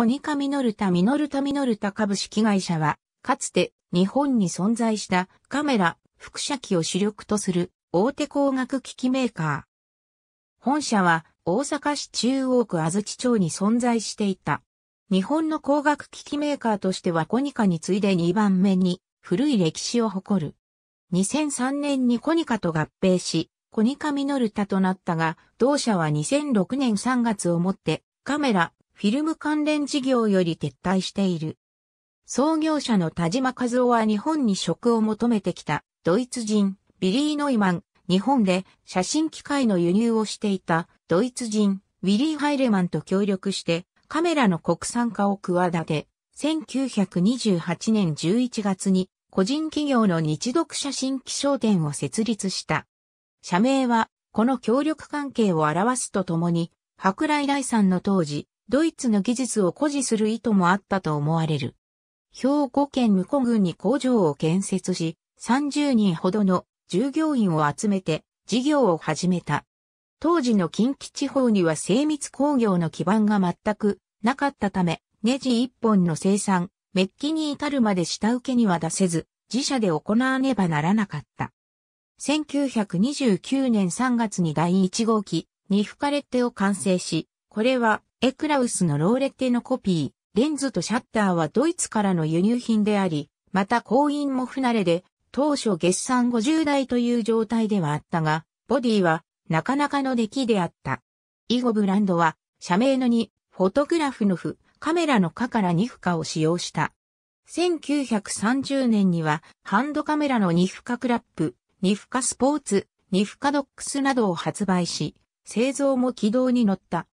コニカミノルタミノルタミノルタ株式会社は、かつて日本に存在したカメラ、副写機を主力とする大手工学機器メーカー。本社は大阪市中央区安土町に存在していた。日本の工学機器メーカーとしてはコニカに次いで2番目に古い歴史を誇る。2003年にコニカと合併し、コニカミノルタとなったが、同社は2006年3月をもってカメラ、フィルム関連事業より撤退している。創業者の田島和夫は日本に職を求めてきたドイツ人ビリー・ノイマン、日本で写真機械の輸入をしていたドイツ人ウィリー・ハイレマンと協力してカメラの国産化を企て、1928年11月に個人企業の日読写真機商店を設立した。社名はこの協力関係を表すとともに、博来大さんの当時、ドイツの技術を誇示する意図もあったと思われる。兵庫県武庫郡に工場を建設し、30人ほどの従業員を集めて事業を始めた。当時の近畿地方には精密工業の基盤が全くなかったため、ネジ一本の生産、メッキに至るまで下請けには出せず、自社で行わねばならなかった。1929年3月に第1号機、ニフカレッテを完成し、これはエクラウスのローレッテのコピー、レンズとシャッターはドイツからの輸入品であり、また後院も不慣れで、当初月産50台という状態ではあったが、ボディはなかなかの出来であった。以後ブランドは、社名の2、フォトグラフの負、カメラの可から2負荷を使用した。1930年には、ハンドカメラの2負荷クラップ、2負荷スポーツ、2負荷ドックスなどを発売し、製造も軌道に乗った。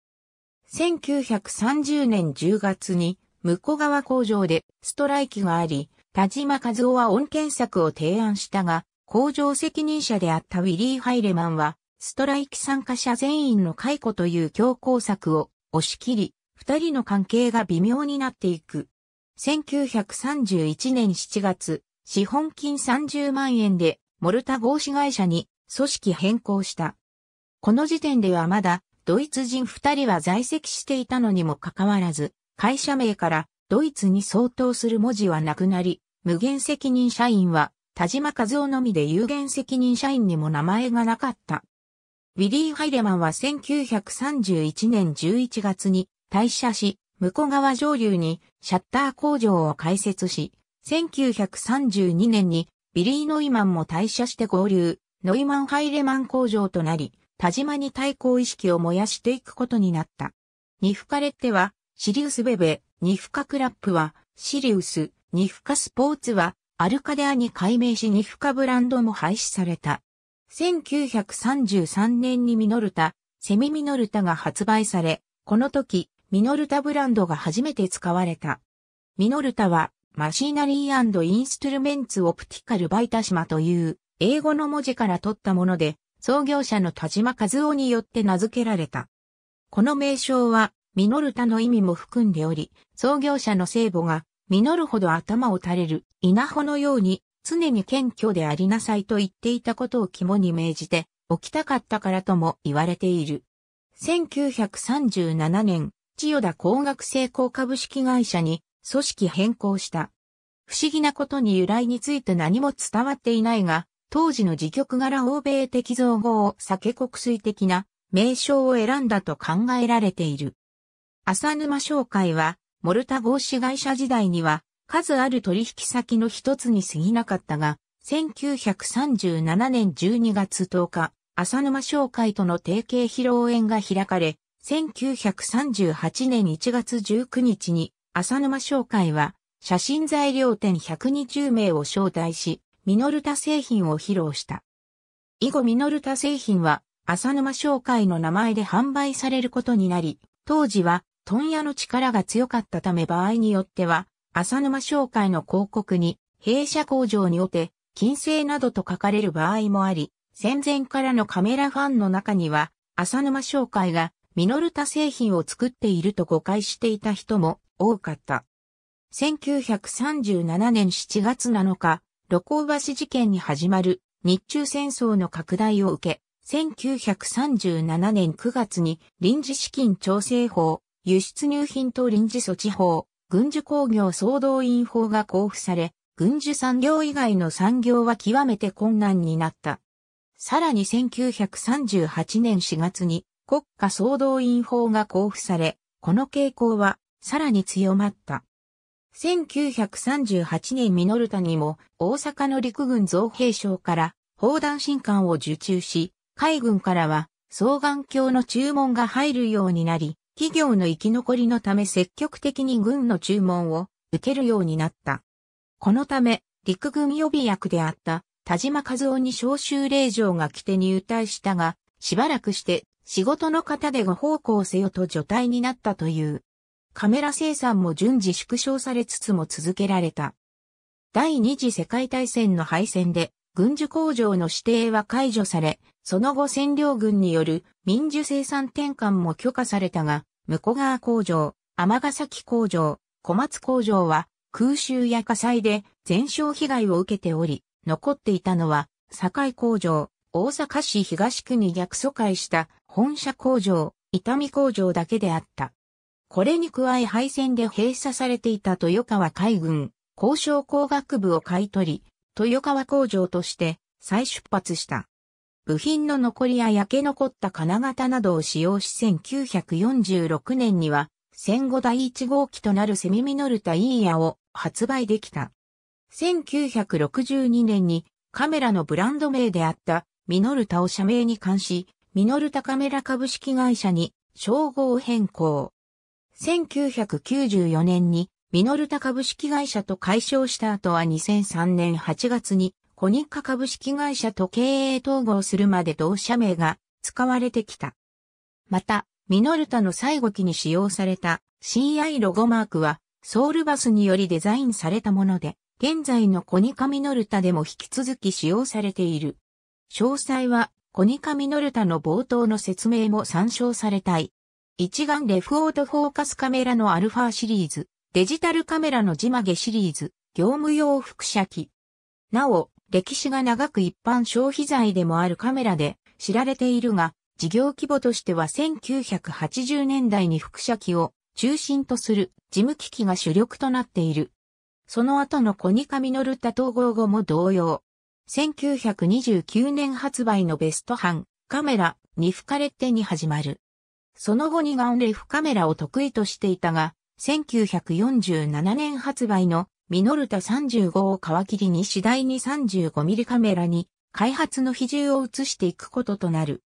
1930年10月に、向川工場でストライキがあり、田島和夫は恩検策を提案したが、工場責任者であったウィリー・ハイレマンは、ストライキ参加者全員の解雇という強行策を押し切り、二人の関係が微妙になっていく。1931年7月、資本金30万円でモルタ合資会社に組織変更した。この時点ではまだドイツ人二人は在籍していたのにもかかわらず、会社名からドイツに相当する文字はなくなり、無限責任社員は田島和夫のみで有限責任社員にも名前がなかった。ウィリー・ハイレマンは1931年11月に退社し、向川上流にシャッター工場を開設し、1932年にビリー・ノイマンも退社して合流、ノイマン・ハイレマン工場となり、田島に対抗意識を燃やしていくことになった。ニフカレッテは、シリウスベベ、ニフカクラップは、シリウス、ニフカスポーツは、アルカデアに改名しニフカブランドも廃止された。1933年にミノルタ、セミミノルタが発売され、この時、ミノルタブランドが初めて使われた。ミノルタは、マシーナリーインストゥルメンツオプティカルバイタシマという、英語の文字から取ったもので、創業者の田島和夫によって名付けられた。この名称は、ミノルタの意味も含んでおり、創業者の聖母が、ミノるほど頭を垂れる、稲穂のように、常に謙虚でありなさいと言っていたことを肝に銘じて、起きたかったからとも言われている。1937年、千代田工学成功株式会社に組織変更した。不思議なことに由来について何も伝わっていないが、当時の自局柄欧米的造語を避け国粋的な名称を選んだと考えられている。浅沼商会は、モルタ合資会社時代には、数ある取引先の一つに過ぎなかったが、1937年12月10日、浅沼商会との提携披露宴が開かれ、1938年1月19日に、浅沼商会は、写真材料店120名を招待し、ミノルタ製品を披露した。以後ミノルタ製品は、浅沼商会の名前で販売されることになり、当時は、問屋の力が強かったため場合によっては、浅沼商会の広告に、弊社工場におて、金星などと書かれる場合もあり、戦前からのカメラファンの中には、浅沼商会がミノルタ製品を作っていると誤解していた人も多かった。1937年7月7日、露光橋事件に始まる日中戦争の拡大を受け、1937年9月に臨時資金調整法、輸出入品等臨時措置法、軍需工業総動員法が交付され、軍需産業以外の産業は極めて困難になった。さらに1938年4月に国家総動員法が交付され、この傾向はさらに強まった。1938年ミノルタにも大阪の陸軍造兵省から砲弾新艦を受注し、海軍からは双眼鏡の注文が入るようになり、企業の生き残りのため積極的に軍の注文を受けるようになった。このため、陸軍予備役であった田島和夫に召集令状が来て入隊したが、しばらくして仕事の方でご奉公せよと除隊になったという。カメラ生産も順次縮小されつつも続けられた。第二次世界大戦の敗戦で、軍需工場の指定は解除され、その後占領軍による民需生産転換も許可されたが、向川工場、尼崎工場、小松工場は空襲や火災で全焼被害を受けており、残っていたのは、堺工場、大阪市東区に逆疎開した本社工場、伊丹工場だけであった。これに加え敗戦で閉鎖されていた豊川海軍交渉工学部を買い取り、豊川工場として再出発した。部品の残りや焼け残った金型などを使用し1946年には戦後第1号機となるセミミノルタイーヤを発売できた。1962年にカメラのブランド名であったミノルタを社名に関し、ミノルタカメラ株式会社に称号変更。1994年にミノルタ株式会社と解消した後は2003年8月にコニッカ株式会社と経営統合するまで同社名が使われてきた。また、ミノルタの最後期に使用された CI ロゴマークはソウルバスによりデザインされたもので、現在のコニカミノルタでも引き続き使用されている。詳細はコニカミノルタの冒頭の説明も参照されたい。一眼レフオートフォーカスカメラのアルファシリーズ、デジタルカメラのジ曲げシリーズ、業務用副写機。なお、歴史が長く一般消費財でもあるカメラで知られているが、事業規模としては1980年代に副写機を中心とする事務機器が主力となっている。その後のコニカミノルタ統合後も同様。1929年発売のベスト版、カメラ、ニフカレッテに始まる。その後にガンレフカメラを得意としていたが、1947年発売のミノルタ35を皮切りに次第に 35mm カメラに開発の比重を移していくこととなる。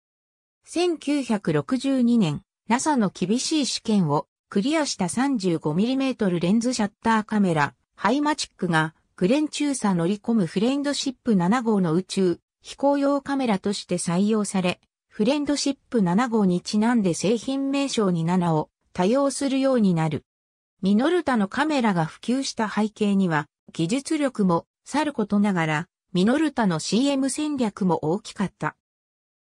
1962年、NASA の厳しい試験をクリアした 35mm レンズシャッターカメラ、ハイマチックがグレンチューサ乗り込むフレンドシップ7号の宇宙飛行用カメラとして採用され、フレンドシップ7号にちなんで製品名称に7を多用するようになる。ミノルタのカメラが普及した背景には、技術力もさることながら、ミノルタの CM 戦略も大きかった。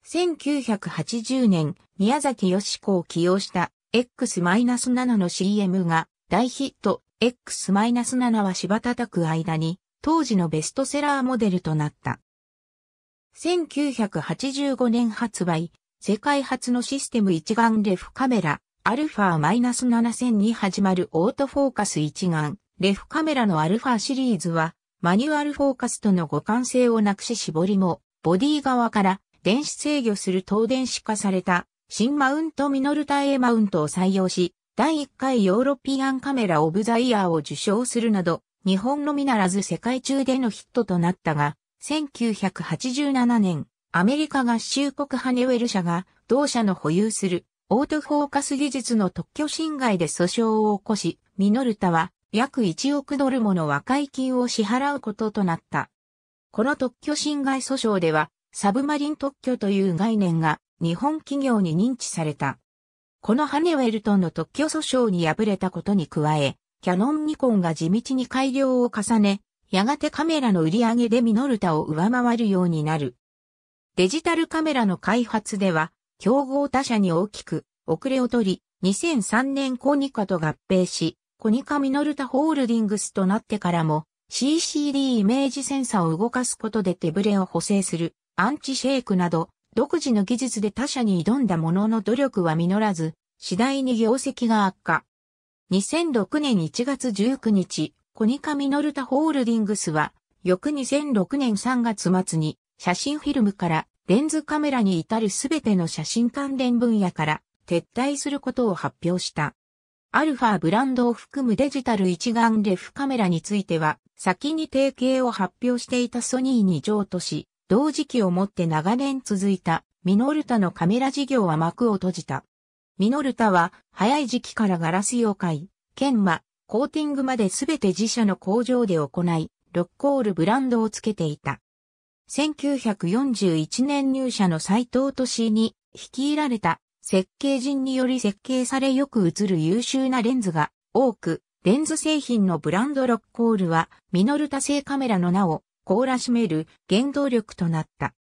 1980年、宮崎義子を起用した X-7 の CM が大ヒット X-7 は柴叩く間に当時のベストセラーモデルとなった。1985年発売、世界初のシステム一眼レフカメラ、α -7000 に始まるオートフォーカス一眼、レフカメラの α シリーズは、マニュアルフォーカスとの互換性をなくし絞りも、ボディ側から電子制御する東電子化された新マウントミノルタ A マウントを採用し、第1回ヨーロピアンカメラオブザイヤーを受賞するなど、日本のみならず世界中でのヒットとなったが、1987年、アメリカ合衆国ハネウェル社が同社の保有するオートフォーカス技術の特許侵害で訴訟を起こし、ミノルタは約1億ドルもの和解金を支払うこととなった。この特許侵害訴訟では、サブマリン特許という概念が日本企業に認知された。このハネウェルトンの特許訴訟に敗れたことに加え、キャノンニコンが地道に改良を重ね、やがてカメラの売り上げでミノルタを上回るようになる。デジタルカメラの開発では、競合他社に大きく遅れを取り、2003年コニカと合併し、コニカミノルタホールディングスとなってからも、CCD イメージセンサを動かすことで手ブレを補正する、アンチシェイクなど、独自の技術で他社に挑んだものの努力は実らず、次第に業績が悪化。2006年1月19日、コニカミノルタホールディングスは、翌2006年3月末に、写真フィルムからレンズカメラに至るすべての写真関連分野から撤退することを発表した。アルファブランドを含むデジタル一眼レフカメラについては、先に提携を発表していたソニーに譲渡し、同時期をもって長年続いたミノルタのカメラ事業は幕を閉じた。ミノルタは早い時期からガラス妖怪、研磨、コーティングまで全て自社の工場で行い、ロッコールブランドをつけていた。1941年入社の斎藤敏に率いられた設計人により設計されよく映る優秀なレンズが多く、レンズ製品のブランドロッコールはミノルタ製カメラの名を凍らしめる原動力となった。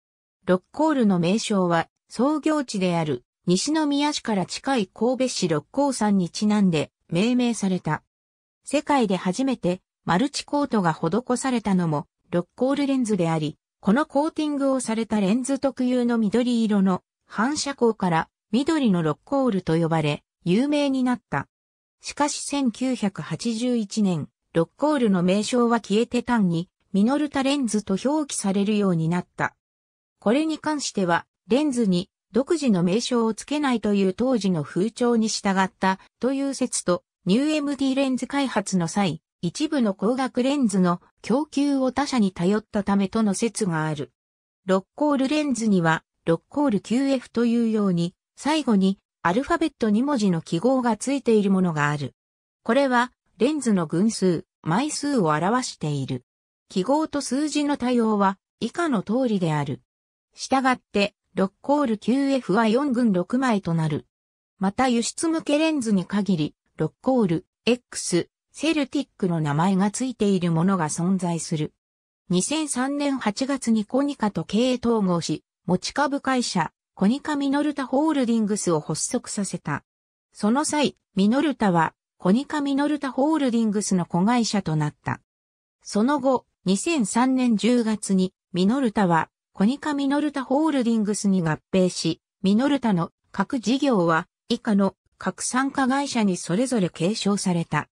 ロッコールの名称は創業地である西宮市から近い神戸市六甲山にちなんで命名された。世界で初めてマルチコートが施されたのもロッコールレンズであり、このコーティングをされたレンズ特有の緑色の反射光から緑のロッコールと呼ばれ、有名になった。しかし1981年、ロッコールの名称は消えて単に、ミノルタレンズと表記されるようになった。これに関しては、レンズに独自の名称を付けないという当時の風潮に従ったという説と、ニュー MD レンズ開発の際、一部の光学レンズの供給を他社に頼ったためとの説がある。6コールレンズには、6コール QF というように、最後にアルファベット2文字の記号がついているものがある。これは、レンズの群数、枚数を表している。記号と数字の対応は、以下の通りである。したがって、6コール QF は4群6枚となる。また輸出向けレンズに限り、ロッコール、X、セルティックの名前がついているものが存在する。2003年8月にコニカと経営統合し、持ち株会社、コニカミノルタホールディングスを発足させた。その際、ミノルタは、コニカミノルタホールディングスの子会社となった。その後、2003年10月に、ミノルタは、コニカミノルタホールディングスに合併し、ミノルタの各事業は、以下の各参加会社にそれぞれ継承された。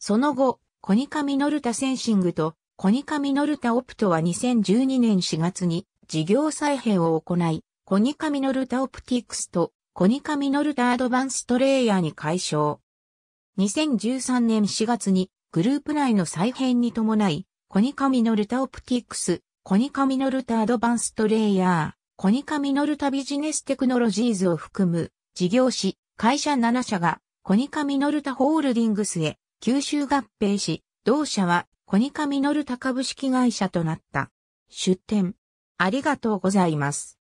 その後、コニカミノルタセンシングとコニカミノルタオプトは2012年4月に事業再編を行い、コニカミノルタオプティクスとコニカミノルタアドバンストレイヤーに解消。2013年4月にグループ内の再編に伴い、コニカミノルタオプティクス、コニカミノルタアドバンストレイヤー、コニカミノルタビジネステクノロジーズを含む事業誌会社7社がコニカミノルタホールディングスへ吸収合併し、同社はコニカミノルタ株式会社となった。出展。ありがとうございます。